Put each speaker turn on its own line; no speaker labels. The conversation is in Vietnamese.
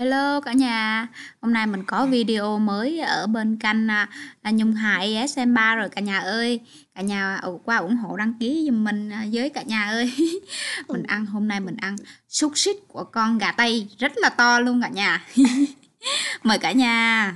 Hello cả nhà, hôm nay mình có video mới ở bên kênh à, Nhung Hải SM3 rồi cả nhà ơi Cả nhà qua ủng hộ đăng ký giùm mình à, với cả nhà ơi Mình ừ. ăn, hôm nay mình ăn xúc xích của con gà Tây rất là to luôn cả nhà Mời cả nhà